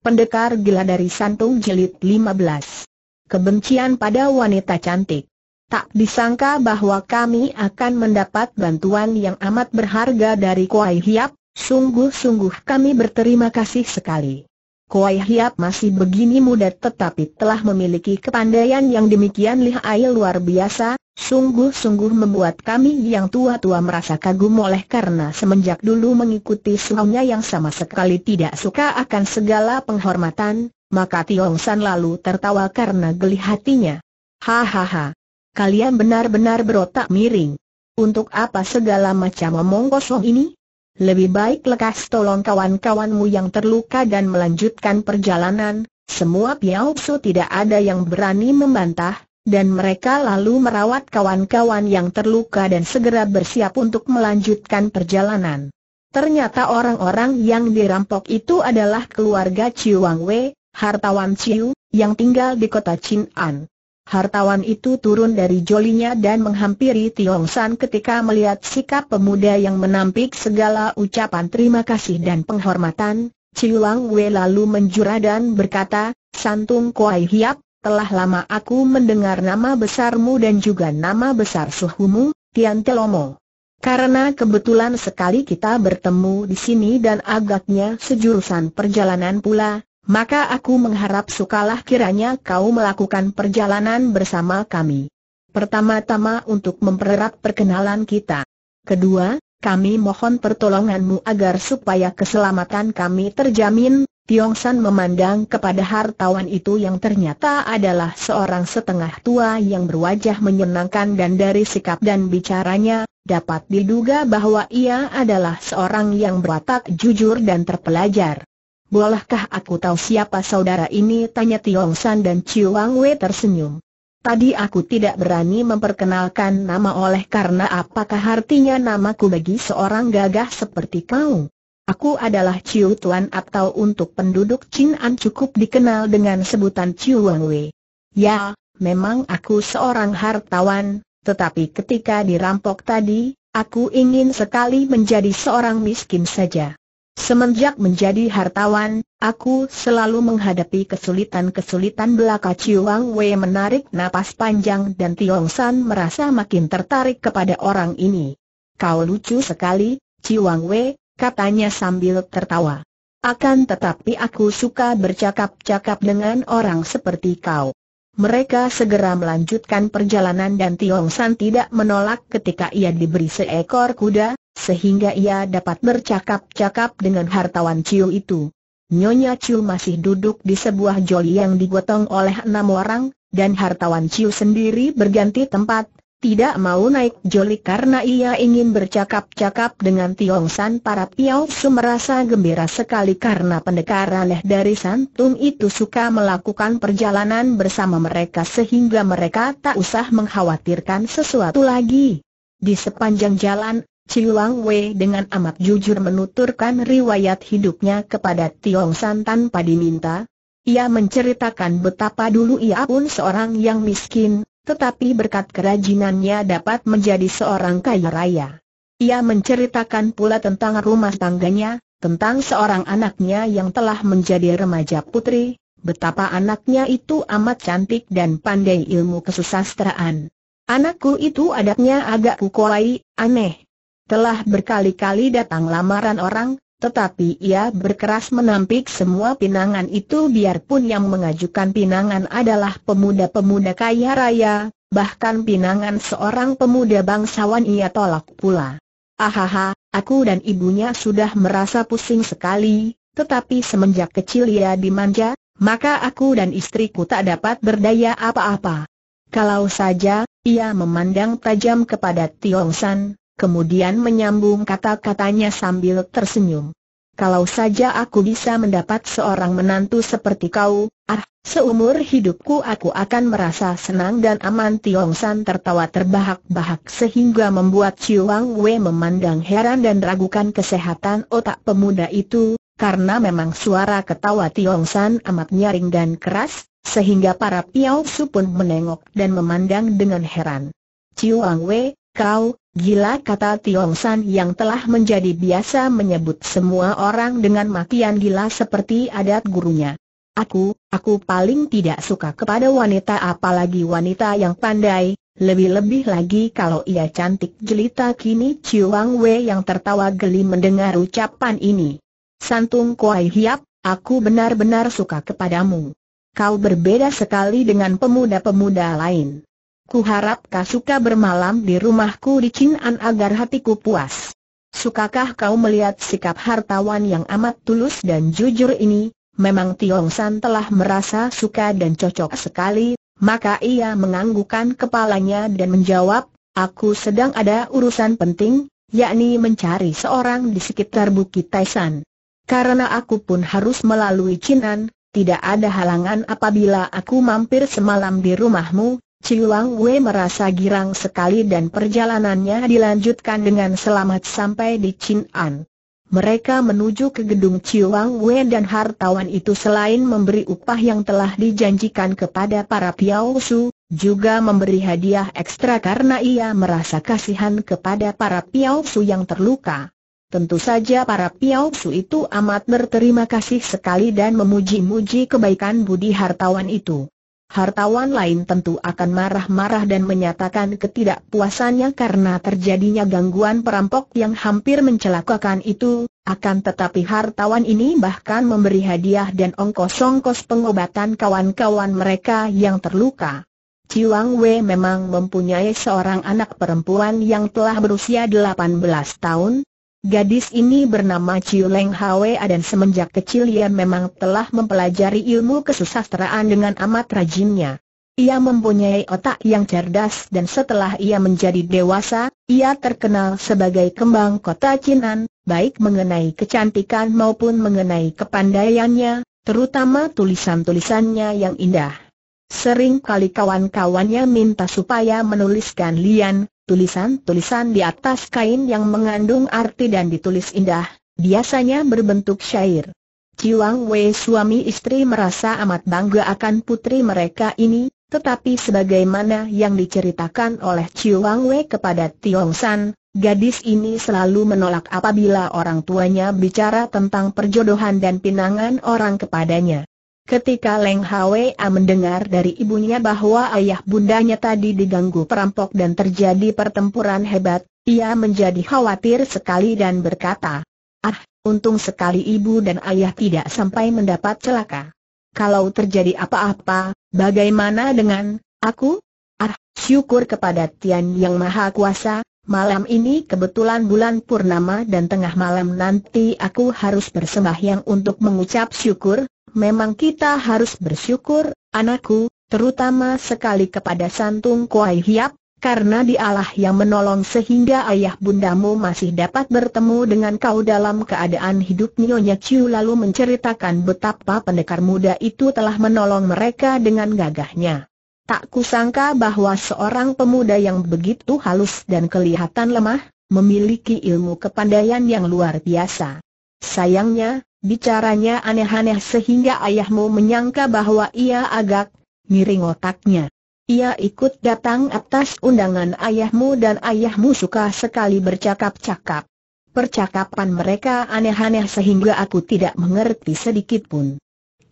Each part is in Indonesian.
Pendekar gila dari Santung Jelit 15. Kebencian pada wanita cantik. Tak disangka bahwa kami akan mendapat bantuan yang amat berharga dari Kuai Hiap, sungguh-sungguh kami berterima kasih sekali. Kuai Hiap masih begini muda tetapi telah memiliki kepandaian yang demikian lihai luar biasa, Sungguh-sungguh membuat kami yang tua-tua merasa kagum oleh karena semenjak dulu mengikuti suhunya yang sama sekali tidak suka akan segala penghormatan, maka Tiong San lalu tertawa karena geli hatinya. Hahaha. Kalian benar-benar berotak miring. Untuk apa segala macam omong kosong ini? Lebih baik lekas tolong kawan-kawanmu yang terluka dan melanjutkan perjalanan, semua Piao Su tidak ada yang berani membantah, dan mereka lalu merawat kawan-kawan yang terluka dan segera bersiap untuk melanjutkan perjalanan. Ternyata orang-orang yang dirampok itu adalah keluarga Wang Wei, hartawan Chiu, yang tinggal di kota Chin'an. Hartawan itu turun dari jolinya dan menghampiri Tiong San ketika melihat sikap pemuda yang menampik segala ucapan terima kasih dan penghormatan. Wang Wei lalu menjura dan berkata, Santung Kuai Hiap, telah lama aku mendengar nama besarmu dan juga nama besar suhumu, Tian Telomo. Karena kebetulan sekali kita bertemu di sini dan agaknya sejurusan perjalanan pula, maka aku mengharap sukalah kiranya kau melakukan perjalanan bersama kami. Pertama-tama untuk mempererat perkenalan kita. Kedua, kami mohon pertolonganmu agar supaya keselamatan kami terjamin, Tiong San memandang kepada hartawan itu yang ternyata adalah seorang setengah tua yang berwajah menyenangkan dan dari sikap dan bicaranya, dapat diduga bahwa ia adalah seorang yang berwatak jujur dan terpelajar. Bolehkah aku tahu siapa saudara ini? Tanya Tiong San dan Wang Wei tersenyum. Tadi aku tidak berani memperkenalkan nama oleh karena apakah artinya namaku bagi seorang gagah seperti kau? Aku adalah Ciu Tuan atau untuk penduduk Chinan cukup dikenal dengan sebutan Ciu Wang Wei. Ya, memang aku seorang hartawan, tetapi ketika dirampok tadi, aku ingin sekali menjadi seorang miskin saja. Semenjak menjadi hartawan, aku selalu menghadapi kesulitan-kesulitan belaka Wang Wei menarik napas panjang dan Tiong San merasa makin tertarik kepada orang ini. Kau lucu sekali, Wang Wei, katanya sambil tertawa. Akan tetapi aku suka bercakap-cakap dengan orang seperti kau. Mereka segera melanjutkan perjalanan dan Tiong San tidak menolak ketika ia diberi seekor kuda, sehingga ia dapat bercakap-cakap dengan hartawan Ciu itu. Nyonya Ciu masih duduk di sebuah joli yang digotong oleh enam orang, dan hartawan Ciu sendiri berganti tempat, tidak mau naik joli karena ia ingin bercakap-cakap dengan Tiong San para Piao Su merasa gembira sekali karena pendekar aneh dari Santung itu suka melakukan perjalanan bersama mereka sehingga mereka tak usah mengkhawatirkan sesuatu lagi. Di sepanjang jalan, Cilang Wei dengan amat jujur menuturkan riwayat hidupnya kepada Tiong San tanpa diminta. Ia menceritakan betapa dulu ia pun seorang yang miskin, tetapi berkat kerajinannya dapat menjadi seorang kaya raya. Ia menceritakan pula tentang rumah tangganya, tentang seorang anaknya yang telah menjadi remaja putri, betapa anaknya itu amat cantik dan pandai ilmu kesusastraan. Anakku itu adatnya agak kukuai, aneh. Telah berkali-kali datang lamaran orang, tetapi ia berkeras menampik semua pinangan itu biarpun yang mengajukan pinangan adalah pemuda-pemuda kaya raya, bahkan pinangan seorang pemuda bangsawan ia tolak pula. Ahaha, aku dan ibunya sudah merasa pusing sekali, tetapi semenjak kecil ia dimanja, maka aku dan istriku tak dapat berdaya apa-apa. Kalau saja, ia memandang tajam kepada Tiong San, kemudian menyambung kata-katanya sambil tersenyum kalau saja aku bisa mendapat seorang menantu seperti kau, ah, seumur hidupku aku akan merasa senang dan aman Tiong San tertawa terbahak-bahak sehingga membuat Wang Wei memandang heran dan ragukan kesehatan otak pemuda itu, karena memang suara ketawa Tiong San amat nyaring dan keras, sehingga para Piao Su pun menengok dan memandang dengan heran. Wang Wei, kau, Gila kata Tiong San yang telah menjadi biasa menyebut semua orang dengan makian gila seperti adat gurunya. Aku, aku paling tidak suka kepada wanita apalagi wanita yang pandai, lebih-lebih lagi kalau ia cantik jelita kini Wang Wei yang tertawa geli mendengar ucapan ini. Santung Kuai Hiap, aku benar-benar suka kepadamu. Kau berbeda sekali dengan pemuda-pemuda lain. Ku harap kau suka bermalam di rumahku di Chin'an agar hatiku puas. Sukakah kau melihat sikap hartawan yang amat tulus dan jujur ini? Memang Tiong San telah merasa suka dan cocok sekali, maka ia menganggukkan kepalanya dan menjawab, Aku sedang ada urusan penting, yakni mencari seorang di sekitar Bukit Taisan. Karena aku pun harus melalui Chinan, tidak ada halangan apabila aku mampir semalam di rumahmu, Lang Wei merasa girang sekali dan perjalanannya dilanjutkan dengan selamat sampai di Chin'an. Mereka menuju ke gedung Lang Wei dan hartawan itu selain memberi upah yang telah dijanjikan kepada para Piao Su, juga memberi hadiah ekstra karena ia merasa kasihan kepada para Piao Su yang terluka. Tentu saja para Piao Su itu amat berterima kasih sekali dan memuji-muji kebaikan budi hartawan itu. Hartawan lain tentu akan marah-marah dan menyatakan ketidakpuasannya karena terjadinya gangguan perampok yang hampir mencelakakan itu, akan tetapi hartawan ini bahkan memberi hadiah dan ongkos-ongkos pengobatan kawan-kawan mereka yang terluka. Ciwang Wei memang mempunyai seorang anak perempuan yang telah berusia 18 tahun, Gadis ini bernama Chiu Leng Hwa dan semenjak kecil ia memang telah mempelajari ilmu kesusastraan dengan amat rajinnya. Ia mempunyai otak yang cerdas dan setelah ia menjadi dewasa, ia terkenal sebagai kembang kota Cinan, baik mengenai kecantikan maupun mengenai kepandaiannya, terutama tulisan-tulisannya yang indah. Sering kali kawan-kawannya minta supaya menuliskan Lian, tulisan-tulisan di atas kain yang mengandung arti dan ditulis indah, biasanya berbentuk syair. Ciwang Wei suami istri merasa amat bangga akan putri mereka ini, tetapi sebagaimana yang diceritakan oleh Ciwang Wei kepada Tiong San, gadis ini selalu menolak apabila orang tuanya bicara tentang perjodohan dan pinangan orang kepadanya. Ketika Leng Hwa mendengar dari ibunya bahwa ayah bundanya tadi diganggu perampok dan terjadi pertempuran hebat, ia menjadi khawatir sekali dan berkata, Ah, untung sekali ibu dan ayah tidak sampai mendapat celaka. Kalau terjadi apa-apa, bagaimana dengan aku? Ah, syukur kepada Tian Yang Maha Kuasa, malam ini kebetulan bulan purnama dan tengah malam nanti aku harus bersembahyang untuk mengucap syukur, Memang kita harus bersyukur, anakku, terutama sekali kepada Santung Kuai Hiap, karena dialah yang menolong sehingga ayah bundamu masih dapat bertemu dengan kau dalam keadaan hidup Nyonya Chiu lalu menceritakan betapa pendekar muda itu telah menolong mereka dengan gagahnya. Tak kusangka bahwa seorang pemuda yang begitu halus dan kelihatan lemah, memiliki ilmu kepandaian yang luar biasa. Sayangnya, Bicaranya aneh-aneh sehingga ayahmu menyangka bahwa ia agak miring otaknya. Ia ikut datang atas undangan ayahmu dan ayahmu suka sekali bercakap-cakap. Percakapan mereka aneh-aneh sehingga aku tidak mengerti sedikit pun.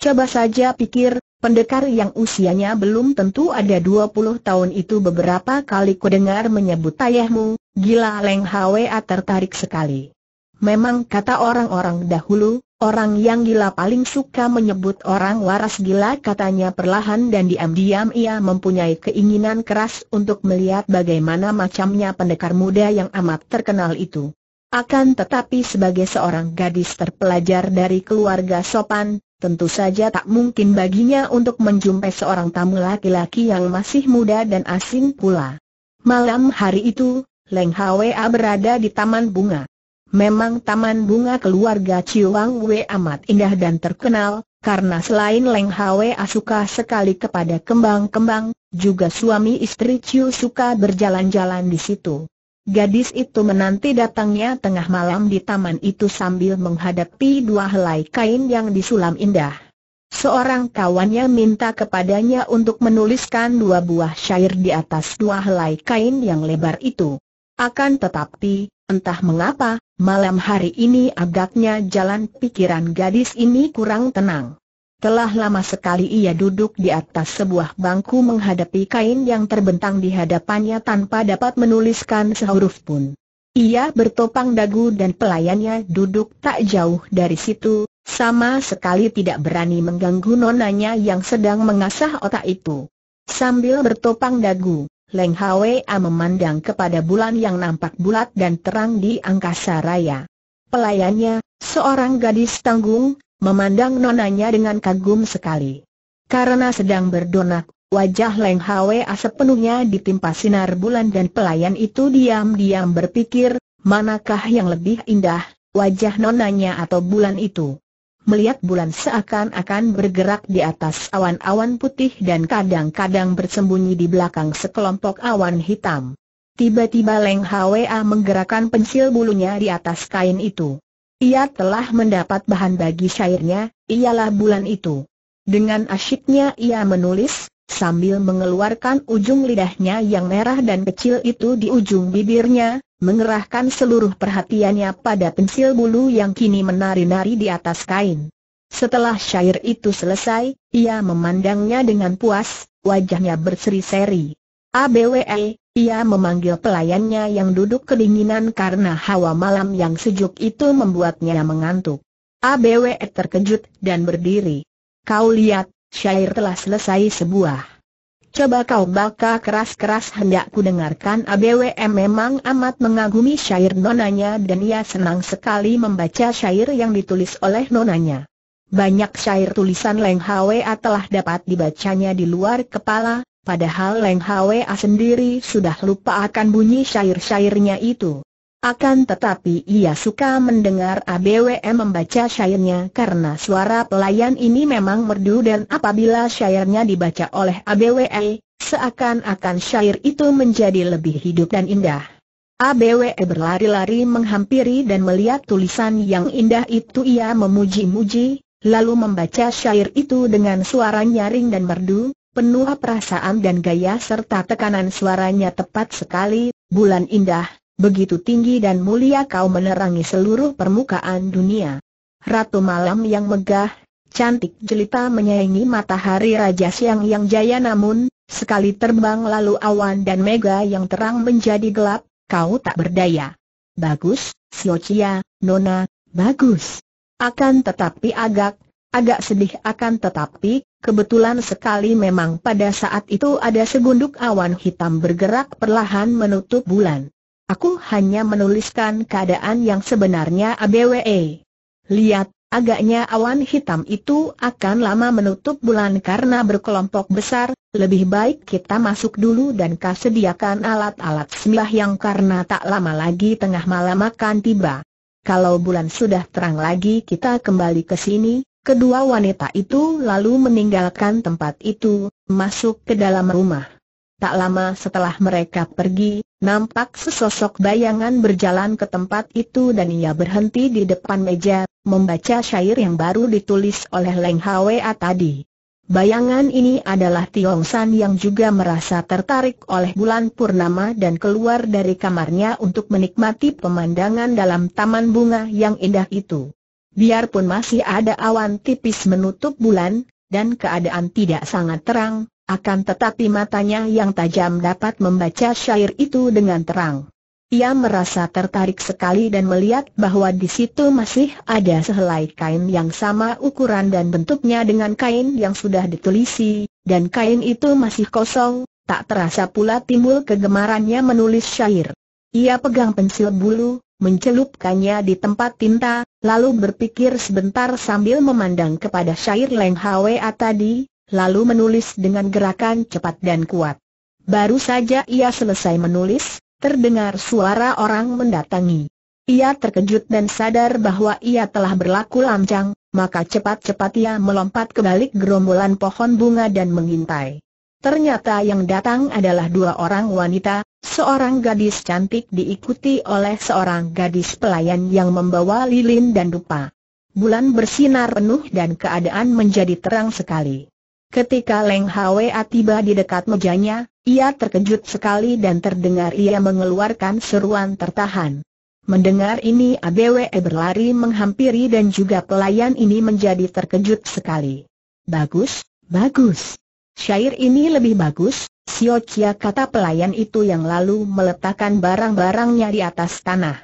Coba saja pikir, Pendekar yang usianya belum tentu ada 20 tahun itu beberapa kali kudengar menyebut ayahmu, gila Leng Hwa tertarik sekali. Memang kata orang-orang dahulu, Orang yang gila paling suka menyebut orang waras gila katanya perlahan dan diam-diam ia mempunyai keinginan keras untuk melihat bagaimana macamnya pendekar muda yang amat terkenal itu. Akan tetapi sebagai seorang gadis terpelajar dari keluarga sopan, tentu saja tak mungkin baginya untuk menjumpai seorang tamu laki-laki yang masih muda dan asing pula. Malam hari itu, Leng Hwa berada di taman bunga. Memang taman bunga keluarga Ciuang Wei amat indah dan terkenal, karena selain Leng Hwe suka sekali kepada kembang-kembang, juga suami istri Ciu suka berjalan-jalan di situ. Gadis itu menanti datangnya tengah malam di taman itu sambil menghadapi dua helai kain yang disulam indah. Seorang kawannya minta kepadanya untuk menuliskan dua buah syair di atas dua helai kain yang lebar itu. Akan tetapi, Entah mengapa, malam hari ini agaknya jalan pikiran gadis ini kurang tenang. Telah lama sekali ia duduk di atas sebuah bangku menghadapi kain yang terbentang di hadapannya tanpa dapat menuliskan sehuruf pun. Ia bertopang dagu dan pelayannya duduk tak jauh dari situ, sama sekali tidak berani mengganggu nonanya yang sedang mengasah otak itu. Sambil bertopang dagu, Leng Hwa memandang kepada bulan yang nampak bulat dan terang di angkasa raya. Pelayannya, seorang gadis tanggung, memandang nonanya dengan kagum sekali. Karena sedang berdonak, wajah Leng Hwa sepenuhnya ditimpa sinar bulan dan pelayan itu diam-diam berpikir, manakah yang lebih indah, wajah nonanya atau bulan itu melihat bulan seakan-akan bergerak di atas awan-awan putih dan kadang-kadang bersembunyi di belakang sekelompok awan hitam. Tiba-tiba Leng Hwa menggerakkan pensil bulunya di atas kain itu. Ia telah mendapat bahan bagi syairnya, ialah bulan itu. Dengan asyiknya ia menulis, sambil mengeluarkan ujung lidahnya yang merah dan kecil itu di ujung bibirnya, mengerahkan seluruh perhatiannya pada pensil bulu yang kini menari-nari di atas kain. Setelah syair itu selesai, ia memandangnya dengan puas, wajahnya berseri-seri. ABWE, ia memanggil pelayannya yang duduk kedinginan karena hawa malam yang sejuk itu membuatnya mengantuk. ABWE terkejut dan berdiri. Kau lihat, syair telah selesai sebuah. Coba kau baka keras-keras hendak ku dengarkan ABWM memang amat mengagumi syair nonanya dan ia senang sekali membaca syair yang ditulis oleh nonanya. Banyak syair tulisan Leng Hwa telah dapat dibacanya di luar kepala, padahal Leng Hwa sendiri sudah lupa akan bunyi syair-syairnya itu. Akan tetapi ia suka mendengar ABWM membaca syairnya karena suara pelayan ini memang merdu dan apabila syairnya dibaca oleh ABWM, seakan-akan syair itu menjadi lebih hidup dan indah. ABWE berlari-lari menghampiri dan melihat tulisan yang indah itu ia memuji-muji, lalu membaca syair itu dengan suara nyaring dan merdu, penuh perasaan dan gaya serta tekanan suaranya tepat sekali, bulan indah Begitu tinggi dan mulia kau menerangi seluruh permukaan dunia. Ratu malam yang megah, cantik jelita menyaingi matahari raja siang yang jaya namun, sekali terbang lalu awan dan mega yang terang menjadi gelap, kau tak berdaya. Bagus, Siocia, Nona, bagus. Akan tetapi agak, agak sedih akan tetapi, kebetulan sekali memang pada saat itu ada segunduk awan hitam bergerak perlahan menutup bulan. Aku hanya menuliskan keadaan yang sebenarnya ABWE. Lihat, agaknya awan hitam itu akan lama menutup bulan karena berkelompok besar, lebih baik kita masuk dulu dan kasediakan alat-alat semilah yang karena tak lama lagi tengah malam akan tiba. Kalau bulan sudah terang lagi kita kembali ke sini, kedua wanita itu lalu meninggalkan tempat itu, masuk ke dalam rumah. Tak lama setelah mereka pergi, nampak sesosok bayangan berjalan ke tempat itu dan ia berhenti di depan meja, membaca syair yang baru ditulis oleh Leng Hwa tadi. Bayangan ini adalah Tiong San yang juga merasa tertarik oleh bulan purnama dan keluar dari kamarnya untuk menikmati pemandangan dalam taman bunga yang indah itu. Biarpun masih ada awan tipis menutup bulan, dan keadaan tidak sangat terang, akan tetapi matanya yang tajam dapat membaca syair itu dengan terang. Ia merasa tertarik sekali dan melihat bahwa di situ masih ada sehelai kain yang sama ukuran dan bentuknya dengan kain yang sudah ditulisi, dan kain itu masih kosong, tak terasa pula timbul kegemarannya menulis syair. Ia pegang pensil bulu, mencelupkannya di tempat tinta, lalu berpikir sebentar sambil memandang kepada syair Leng Hwa tadi, lalu menulis dengan gerakan cepat dan kuat. Baru saja ia selesai menulis, terdengar suara orang mendatangi. Ia terkejut dan sadar bahwa ia telah berlaku lancang, maka cepat-cepat ia melompat ke balik gerombolan pohon bunga dan mengintai. Ternyata yang datang adalah dua orang wanita, seorang gadis cantik diikuti oleh seorang gadis pelayan yang membawa lilin dan dupa. Bulan bersinar penuh dan keadaan menjadi terang sekali. Ketika Leng Hwa tiba di dekat mejanya, ia terkejut sekali dan terdengar ia mengeluarkan seruan tertahan. Mendengar ini ABWE berlari menghampiri dan juga pelayan ini menjadi terkejut sekali. Bagus, bagus. Syair ini lebih bagus, Sio Chia kata pelayan itu yang lalu meletakkan barang-barangnya di atas tanah.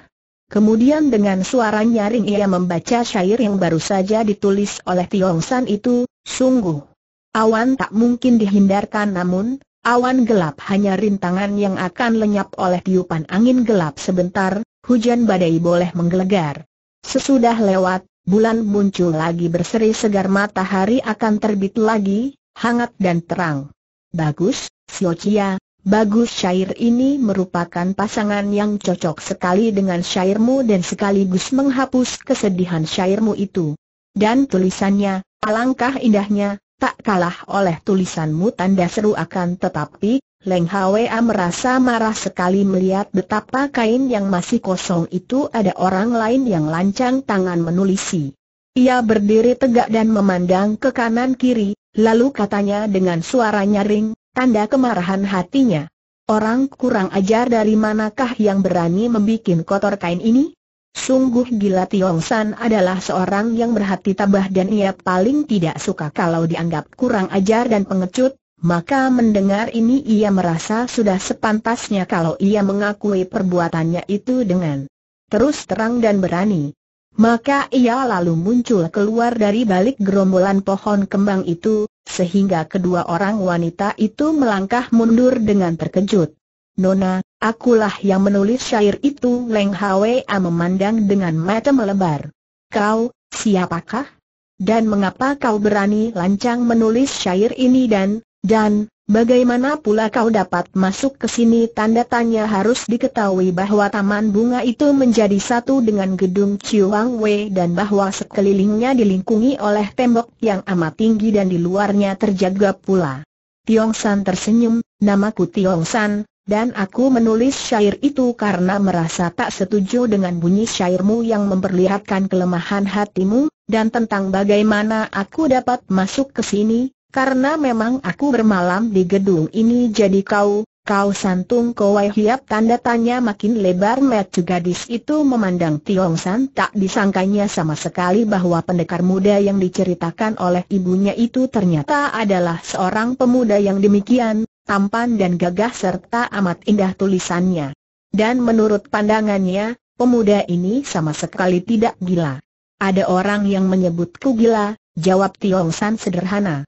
Kemudian dengan suara nyaring ia membaca syair yang baru saja ditulis oleh Tiong San itu, sungguh Awan tak mungkin dihindarkan namun, awan gelap hanya rintangan yang akan lenyap oleh tiupan angin gelap sebentar, hujan badai boleh menggelegar. Sesudah lewat, bulan muncul lagi berseri segar matahari akan terbit lagi, hangat dan terang. Bagus, Siocia, Bagus syair ini merupakan pasangan yang cocok sekali dengan syairmu dan sekaligus menghapus kesedihan syairmu itu. Dan tulisannya, alangkah indahnya, tak kalah oleh tulisanmu tanda seru akan tetapi, Leng Hwa merasa marah sekali melihat betapa kain yang masih kosong itu ada orang lain yang lancang tangan menulisi. Ia berdiri tegak dan memandang ke kanan kiri, lalu katanya dengan suara nyaring, tanda kemarahan hatinya. Orang kurang ajar dari manakah yang berani membuat kotor kain ini? Sungguh gila Tiong San adalah seorang yang berhati tabah dan ia paling tidak suka kalau dianggap kurang ajar dan pengecut, maka mendengar ini ia merasa sudah sepantasnya kalau ia mengakui perbuatannya itu dengan terus terang dan berani. Maka ia lalu muncul keluar dari balik gerombolan pohon kembang itu, sehingga kedua orang wanita itu melangkah mundur dengan terkejut. Nona, Akulah yang menulis syair itu Leng Hwa memandang dengan mata melebar. Kau, siapakah? Dan mengapa kau berani lancang menulis syair ini dan, dan, bagaimana pula kau dapat masuk ke sini? Tanda tanya harus diketahui bahwa taman bunga itu menjadi satu dengan gedung Chiwang Wei dan bahwa sekelilingnya dilingkungi oleh tembok yang amat tinggi dan di luarnya terjaga pula. Tiong San tersenyum, namaku Tiong San, dan aku menulis syair itu karena merasa tak setuju dengan bunyi syairmu yang memperlihatkan kelemahan hatimu, dan tentang bagaimana aku dapat masuk ke sini, karena memang aku bermalam di gedung ini jadi kau, kau santung kowai hiap tanda tanya makin lebar metu gadis itu memandang Tiong San tak disangkanya sama sekali bahwa pendekar muda yang diceritakan oleh ibunya itu ternyata adalah seorang pemuda yang demikian, tampan dan gagah serta amat indah tulisannya. Dan menurut pandangannya, pemuda ini sama sekali tidak gila. Ada orang yang menyebutku gila, jawab Tiong San sederhana.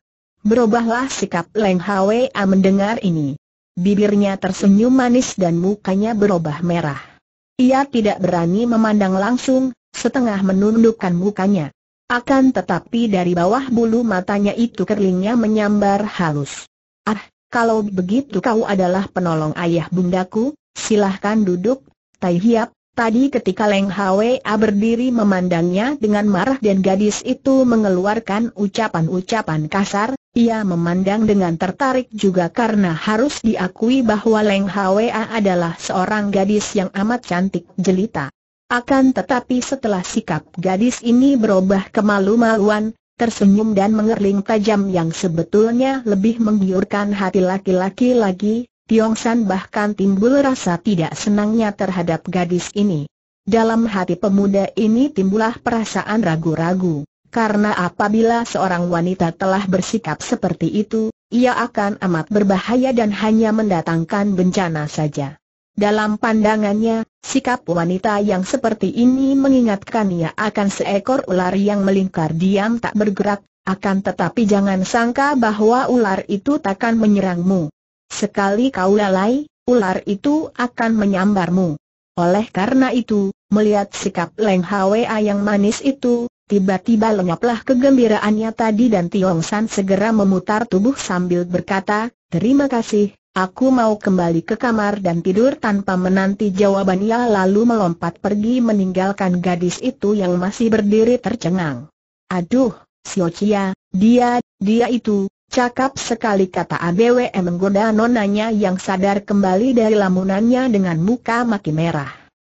Berubahlah sikap Leng Hwa ah, mendengar ini. Bibirnya tersenyum manis dan mukanya berubah merah. Ia tidak berani memandang langsung, setengah menundukkan mukanya. Akan tetapi dari bawah bulu matanya itu kerlingnya menyambar halus. Ah, kalau begitu kau adalah penolong ayah bundaku, silahkan duduk, Tai Hiap. Tadi ketika Leng Hwa berdiri memandangnya dengan marah dan gadis itu mengeluarkan ucapan-ucapan kasar, ia memandang dengan tertarik juga karena harus diakui bahwa Leng Hwa adalah seorang gadis yang amat cantik jelita. Akan tetapi setelah sikap gadis ini berubah kemalu-maluan, tersenyum dan mengerling tajam yang sebetulnya lebih menggiurkan hati laki-laki lagi, Tiong San bahkan timbul rasa tidak senangnya terhadap gadis ini. Dalam hati pemuda ini timbullah perasaan ragu-ragu, karena apabila seorang wanita telah bersikap seperti itu, ia akan amat berbahaya dan hanya mendatangkan bencana saja. Dalam pandangannya, sikap wanita yang seperti ini mengingatkan ia akan seekor ular yang melingkar diam tak bergerak, akan tetapi jangan sangka bahwa ular itu takkan menyerangmu. Sekali kau lalai, ular itu akan menyambarmu. Oleh karena itu, melihat sikap Leng Hwa yang manis itu, tiba-tiba lenyaplah kegembiraannya tadi dan Tiong San segera memutar tubuh sambil berkata, Terima kasih, Aku mau kembali ke kamar dan tidur tanpa menanti jawabannya lalu melompat pergi meninggalkan gadis itu yang masih berdiri tercengang. Aduh, Siocia, dia, dia itu, cakap sekali kata ABW menggoda nonanya yang sadar kembali dari lamunannya dengan muka makin merah.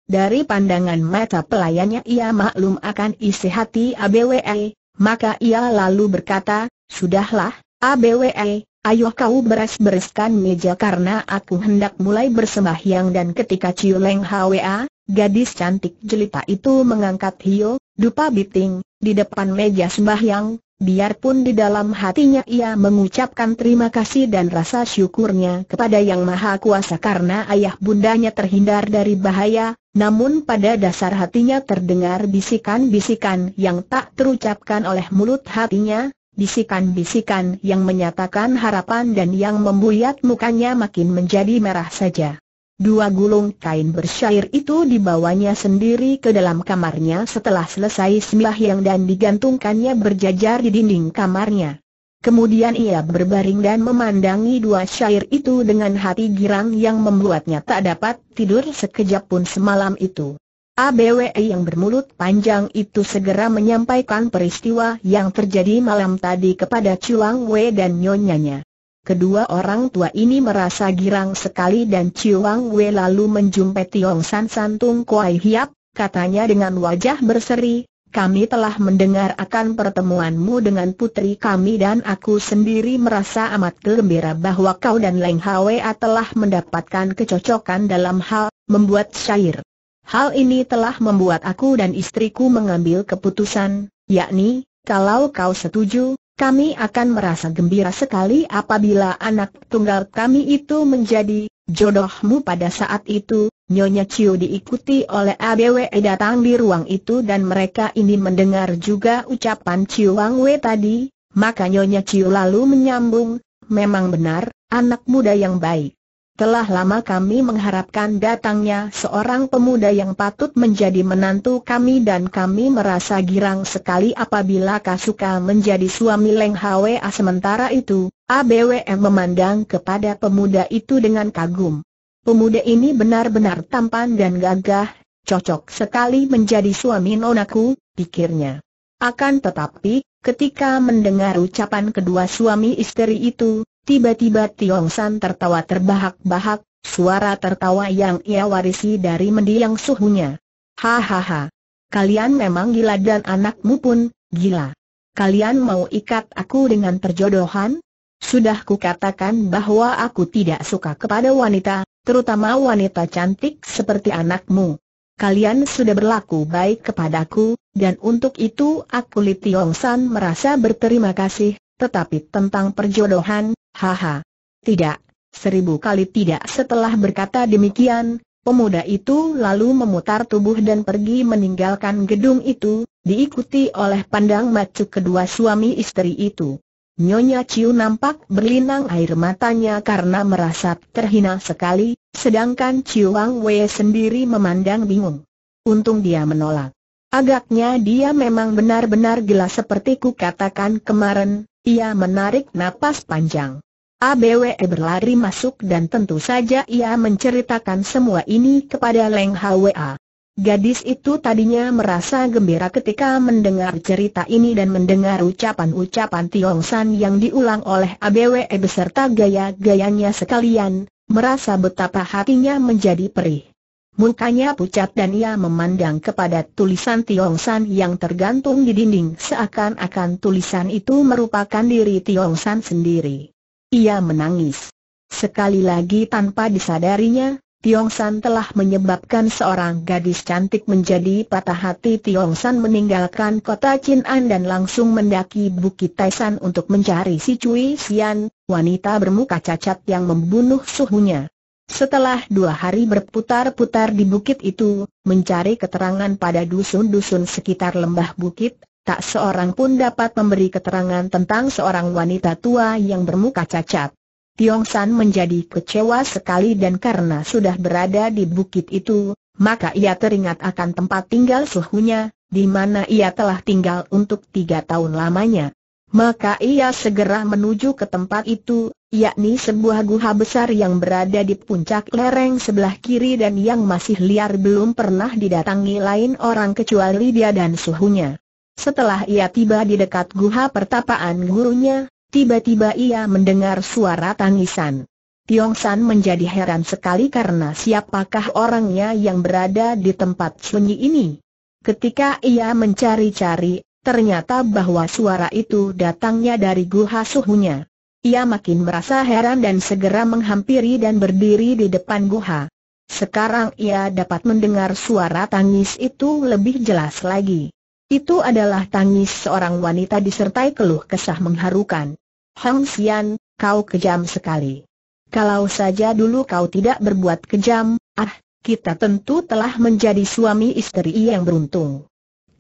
Dari pandangan mata pelayannya ia maklum akan isi hati ABWE, maka ia lalu berkata, Sudahlah, ABWE, Ayo kau beres-bereskan meja karena aku hendak mulai bersembahyang dan ketika Ciu Leng Hwa, gadis cantik jelita itu mengangkat Hio, dupa biting, di depan meja sembahyang, biarpun di dalam hatinya ia mengucapkan terima kasih dan rasa syukurnya kepada Yang Maha Kuasa karena ayah bundanya terhindar dari bahaya, namun pada dasar hatinya terdengar bisikan-bisikan yang tak terucapkan oleh mulut hatinya, bisikan-bisikan yang menyatakan harapan dan yang membuyat mukanya makin menjadi merah saja. Dua gulung kain bersyair itu dibawanya sendiri ke dalam kamarnya setelah selesai yang dan digantungkannya berjajar di dinding kamarnya. Kemudian ia berbaring dan memandangi dua syair itu dengan hati girang yang membuatnya tak dapat tidur sekejap pun semalam itu. ABWE yang bermulut panjang itu segera menyampaikan peristiwa yang terjadi malam tadi kepada Chuang Wei dan nyonyanya. Kedua orang tua ini merasa girang sekali dan Chuang Wei lalu menjumpai Tiong San Santung Kuai Hiap, katanya dengan wajah berseri, kami telah mendengar akan pertemuanmu dengan putri kami dan aku sendiri merasa amat gembira bahwa kau dan Leng Hwa telah mendapatkan kecocokan dalam hal membuat syair. Hal ini telah membuat aku dan istriku mengambil keputusan, yakni, kalau kau setuju, kami akan merasa gembira sekali apabila anak tunggal kami itu menjadi jodohmu pada saat itu. Nyonya Chiu diikuti oleh ABW datang di ruang itu dan mereka ini mendengar juga ucapan Chiu Wang Wei tadi, maka Nyonya Chiu lalu menyambung, memang benar, anak muda yang baik. Telah lama kami mengharapkan datangnya seorang pemuda yang patut menjadi menantu kami dan kami merasa girang sekali apabila Kasuka menjadi suami Leng Hwa sementara itu, ABWM memandang kepada pemuda itu dengan kagum. Pemuda ini benar-benar tampan dan gagah, cocok sekali menjadi suami nonaku, pikirnya. Akan tetapi, ketika mendengar ucapan kedua suami istri itu, Tiba-tiba Tiong San tertawa terbahak-bahak, suara tertawa yang ia warisi dari mendiang suhunya. Hahaha. Kalian memang gila dan anakmu pun, gila. Kalian mau ikat aku dengan perjodohan? Sudah kukatakan bahwa aku tidak suka kepada wanita, terutama wanita cantik seperti anakmu. Kalian sudah berlaku baik kepadaku, dan untuk itu aku Li Tiong San merasa berterima kasih, tetapi tentang perjodohan, Haha. Tidak, seribu kali tidak setelah berkata demikian, pemuda itu lalu memutar tubuh dan pergi meninggalkan gedung itu, diikuti oleh pandang macu kedua suami istri itu. Nyonya Ciu nampak berlinang air matanya karena merasa terhina sekali, sedangkan Ciu Wang Wei sendiri memandang bingung. Untung dia menolak. Agaknya dia memang benar-benar gila seperti ku katakan kemarin, ia menarik napas panjang. ABWE berlari masuk dan tentu saja ia menceritakan semua ini kepada Leng Hwa. Gadis itu tadinya merasa gembira ketika mendengar cerita ini dan mendengar ucapan-ucapan Tiong San yang diulang oleh ABWE beserta gaya-gayanya sekalian, merasa betapa hatinya menjadi perih. Mukanya pucat dan ia memandang kepada tulisan Tiong San yang tergantung di dinding seakan-akan tulisan itu merupakan diri Tiong San sendiri. Ia menangis. Sekali lagi tanpa disadarinya, Tiong San telah menyebabkan seorang gadis cantik menjadi patah hati Tiong San meninggalkan kota Chin'an dan langsung mendaki Bukit Taisan untuk mencari si Cui Xian, wanita bermuka cacat yang membunuh suhunya. Setelah dua hari berputar-putar di bukit itu, mencari keterangan pada dusun-dusun sekitar lembah bukit, tak seorang pun dapat memberi keterangan tentang seorang wanita tua yang bermuka cacat. Tiong San menjadi kecewa sekali dan karena sudah berada di bukit itu, maka ia teringat akan tempat tinggal suhunya, di mana ia telah tinggal untuk tiga tahun lamanya. Maka ia segera menuju ke tempat itu, yakni sebuah guha besar yang berada di puncak lereng sebelah kiri dan yang masih liar belum pernah didatangi lain orang kecuali dia dan suhunya. Setelah ia tiba di dekat guha pertapaan gurunya, tiba-tiba ia mendengar suara tangisan. Tiong San menjadi heran sekali karena siapakah orangnya yang berada di tempat sunyi ini. Ketika ia mencari-cari, ternyata bahwa suara itu datangnya dari guha suhunya. Ia makin merasa heran dan segera menghampiri dan berdiri di depan guha. Sekarang ia dapat mendengar suara tangis itu lebih jelas lagi. Itu adalah tangis seorang wanita disertai keluh kesah mengharukan. Hong Xian, kau kejam sekali. Kalau saja dulu kau tidak berbuat kejam, ah, kita tentu telah menjadi suami istri yang beruntung.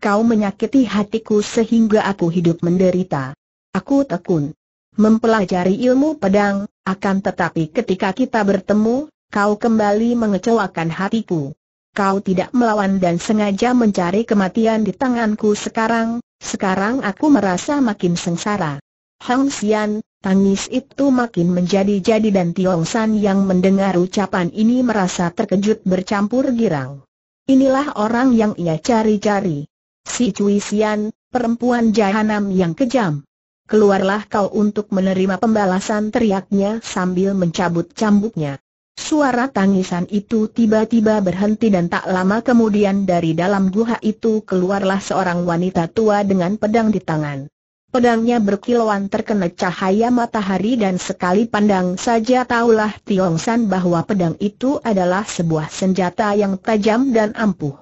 Kau menyakiti hatiku sehingga aku hidup menderita. Aku tekun mempelajari ilmu pedang, akan tetapi ketika kita bertemu, kau kembali mengecewakan hatiku kau tidak melawan dan sengaja mencari kematian di tanganku sekarang, sekarang aku merasa makin sengsara. Hang Xian, tangis itu makin menjadi-jadi dan Tiong San yang mendengar ucapan ini merasa terkejut bercampur girang. Inilah orang yang ia cari-cari. Si Cui Xian, perempuan jahanam yang kejam. Keluarlah kau untuk menerima pembalasan teriaknya sambil mencabut cambuknya. Suara tangisan itu tiba-tiba berhenti dan tak lama kemudian dari dalam guha itu keluarlah seorang wanita tua dengan pedang di tangan. Pedangnya berkilauan terkena cahaya matahari dan sekali pandang saja taulah Tiong San bahwa pedang itu adalah sebuah senjata yang tajam dan ampuh.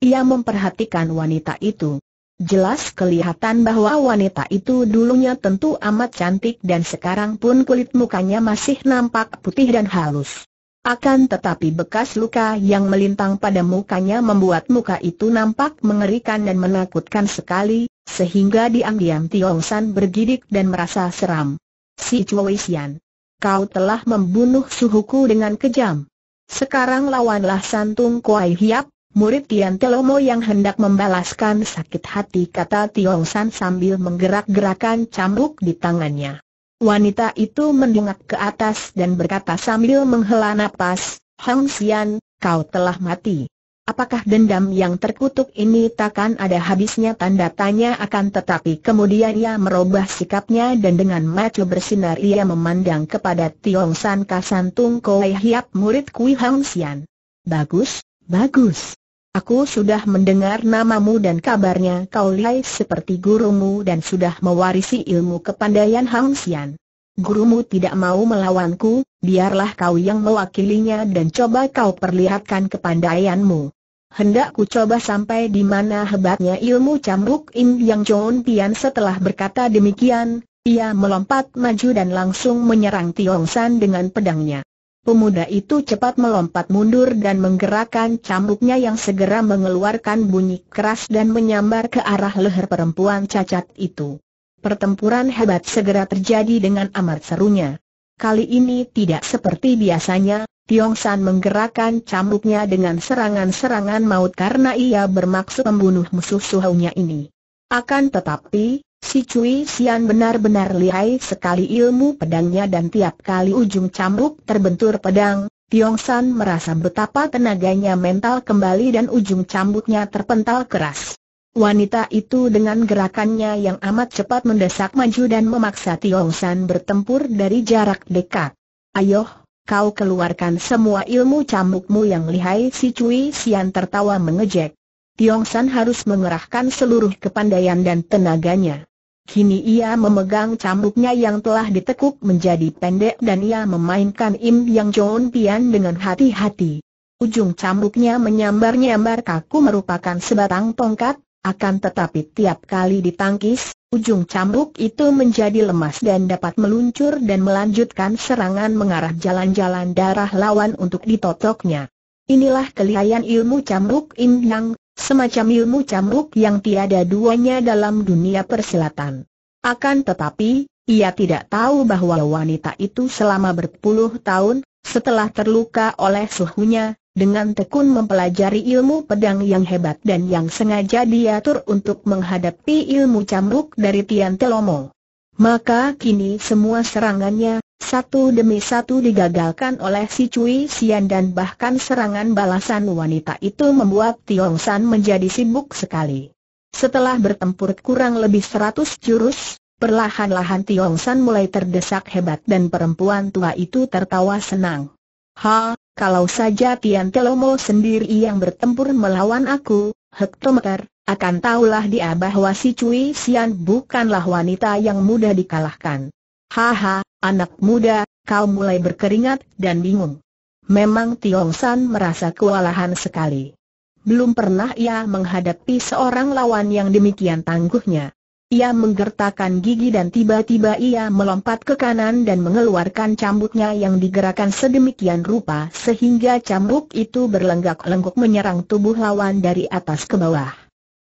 Ia memperhatikan wanita itu. Jelas kelihatan bahwa wanita itu dulunya tentu amat cantik dan sekarang pun kulit mukanya masih nampak putih dan halus. Akan tetapi bekas luka yang melintang pada mukanya membuat muka itu nampak mengerikan dan menakutkan sekali, sehingga diam-diam Tiong San bergidik dan merasa seram. Si Chui Sian, kau telah membunuh suhuku dengan kejam. Sekarang lawanlah Santung Kuai Hiap, murid Tian Telomo yang hendak membalaskan sakit hati kata Tiong San sambil menggerak-gerakan cambuk di tangannya. Wanita itu mendongak ke atas dan berkata sambil menghela nafas, Hang Xian, kau telah mati. Apakah dendam yang terkutuk ini takkan ada habisnya tanda tanya akan tetapi kemudian ia merubah sikapnya dan dengan mata bersinar ia memandang kepada Tiong San Kasantung Koe Hiap murid Kui Hang Xian. Bagus, bagus. Aku sudah mendengar namamu dan kabarnya kau lihai seperti gurumu dan sudah mewarisi ilmu kepandaian Hang Sian. Gurumu tidak mau melawanku, biarlah kau yang mewakilinya dan coba kau perlihatkan kepandaianmu. Hendak ku coba sampai di mana hebatnya ilmu cambuk Im Yang John Tian setelah berkata demikian, ia melompat maju dan langsung menyerang Tiong San dengan pedangnya. Pemuda itu cepat melompat mundur dan menggerakkan cambuknya yang segera mengeluarkan bunyi keras dan menyambar ke arah leher perempuan cacat itu. Pertempuran hebat segera terjadi dengan amat serunya. Kali ini tidak seperti biasanya, Tiong San menggerakkan cambuknya dengan serangan-serangan maut karena ia bermaksud membunuh musuh suhunya ini. Akan tetapi, Si Cui Sian benar-benar lihai sekali ilmu pedangnya dan tiap kali ujung cambuk terbentur pedang, Tiong San merasa betapa tenaganya mental kembali dan ujung cambuknya terpental keras. Wanita itu dengan gerakannya yang amat cepat mendesak maju dan memaksa Tiong San bertempur dari jarak dekat. Ayoh, kau keluarkan semua ilmu cambukmu yang lihai si Cui Sian tertawa mengejek. Tiong San harus mengerahkan seluruh kepandaian dan tenaganya. Kini ia memegang cambuknya yang telah ditekuk menjadi pendek dan ia memainkan Im Yang John Pian dengan hati-hati. Ujung cambuknya menyambar-nyambar kaku merupakan sebatang tongkat, akan tetapi tiap kali ditangkis, ujung cambuk itu menjadi lemas dan dapat meluncur dan melanjutkan serangan mengarah jalan-jalan darah lawan untuk ditotoknya. Inilah kelihayan ilmu cambuk Im Yang, semacam ilmu cambuk yang tiada duanya dalam dunia persilatan. Akan tetapi, ia tidak tahu bahwa wanita itu selama berpuluh tahun, setelah terluka oleh suhunya, dengan tekun mempelajari ilmu pedang yang hebat dan yang sengaja diatur untuk menghadapi ilmu cambuk dari Tian Telomo. Maka kini semua serangannya, satu demi satu digagalkan oleh si Cui Sian dan bahkan serangan balasan wanita itu membuat Tiong San menjadi sibuk sekali. Setelah bertempur kurang lebih seratus jurus, perlahan-lahan Tiong San mulai terdesak hebat dan perempuan tua itu tertawa senang. Ha, kalau saja Tian Telomo sendiri yang bertempur melawan aku, hektometer, akan tahulah dia bahwa si Cui Sian bukanlah wanita yang mudah dikalahkan. Haha, anak muda, kau mulai berkeringat dan bingung. Memang Tiong San merasa kewalahan sekali. Belum pernah ia menghadapi seorang lawan yang demikian tangguhnya. Ia menggertakkan gigi dan tiba-tiba ia melompat ke kanan dan mengeluarkan cambuknya yang digerakkan sedemikian rupa sehingga cambuk itu berlenggak-lenggok menyerang tubuh lawan dari atas ke bawah.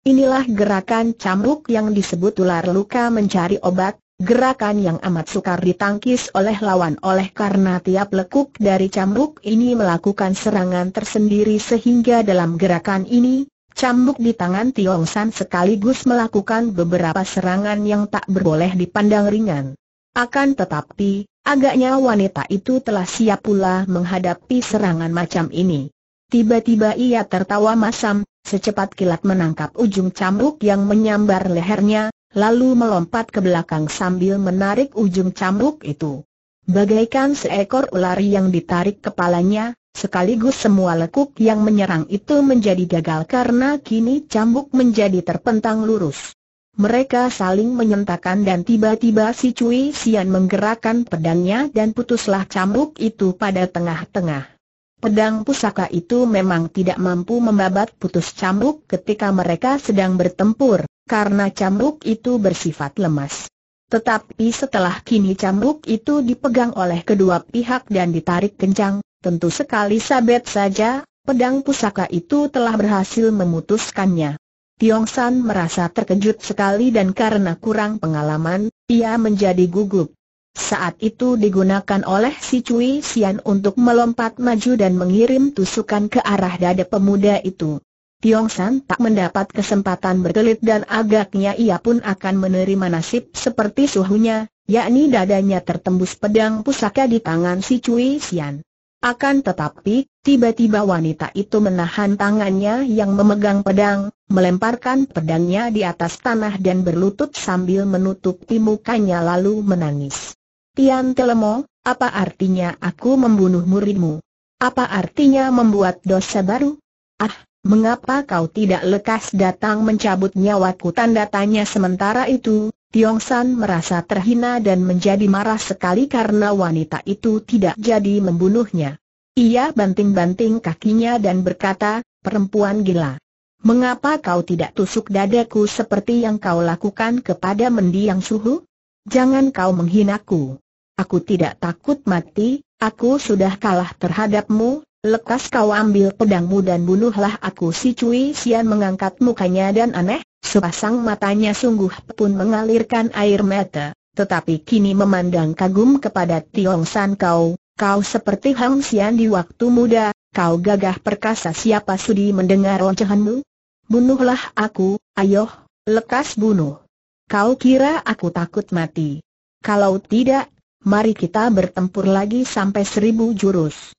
Inilah gerakan cambuk yang disebut ular luka mencari obat, Gerakan yang amat sukar ditangkis oleh lawan oleh karena tiap lekuk dari cambuk ini melakukan serangan tersendiri sehingga dalam gerakan ini, cambuk di tangan Tiong San sekaligus melakukan beberapa serangan yang tak berboleh dipandang ringan. Akan tetapi, agaknya wanita itu telah siap pula menghadapi serangan macam ini. Tiba-tiba ia tertawa masam, secepat kilat menangkap ujung cambuk yang menyambar lehernya, lalu melompat ke belakang sambil menarik ujung cambuk itu. Bagaikan seekor ular yang ditarik kepalanya, sekaligus semua lekuk yang menyerang itu menjadi gagal karena kini cambuk menjadi terpentang lurus. Mereka saling menyentakan dan tiba-tiba si Cui Sian menggerakkan pedangnya dan putuslah cambuk itu pada tengah-tengah. Pedang pusaka itu memang tidak mampu membabat putus cambuk ketika mereka sedang bertempur karena cambuk itu bersifat lemas. Tetapi setelah kini cambuk itu dipegang oleh kedua pihak dan ditarik kencang, tentu sekali sabet saja, pedang pusaka itu telah berhasil memutuskannya. Tiong San merasa terkejut sekali dan karena kurang pengalaman, ia menjadi gugup. Saat itu digunakan oleh si Cui Sian untuk melompat maju dan mengirim tusukan ke arah dada pemuda itu. Tiong San tak mendapat kesempatan berkelit dan agaknya ia pun akan menerima nasib seperti suhunya, yakni dadanya tertembus pedang pusaka di tangan si Cui Xian. Akan tetapi, tiba-tiba wanita itu menahan tangannya yang memegang pedang, melemparkan pedangnya di atas tanah dan berlutut sambil menutupi mukanya lalu menangis. Tian Telemo, apa artinya aku membunuh muridmu? Apa artinya membuat dosa baru? Ah, Mengapa kau tidak lekas datang mencabut nyawaku? Tanda tanya sementara itu, Tiong San merasa terhina dan menjadi marah sekali karena wanita itu tidak jadi membunuhnya. Ia banting-banting kakinya dan berkata, perempuan gila. Mengapa kau tidak tusuk dadaku seperti yang kau lakukan kepada mendiang suhu? Jangan kau menghinaku. Aku tidak takut mati, aku sudah kalah terhadapmu, Lekas kau ambil pedangmu dan bunuhlah aku si Cui Sian mengangkat mukanya dan aneh, sepasang matanya sungguh pun mengalirkan air mata, tetapi kini memandang kagum kepada Tiong San kau, kau seperti Hang Sian di waktu muda, kau gagah perkasa siapa sudi mendengar ocehanmu? Bunuhlah aku, ayoh, lekas bunuh. Kau kira aku takut mati? Kalau tidak, mari kita bertempur lagi sampai seribu jurus.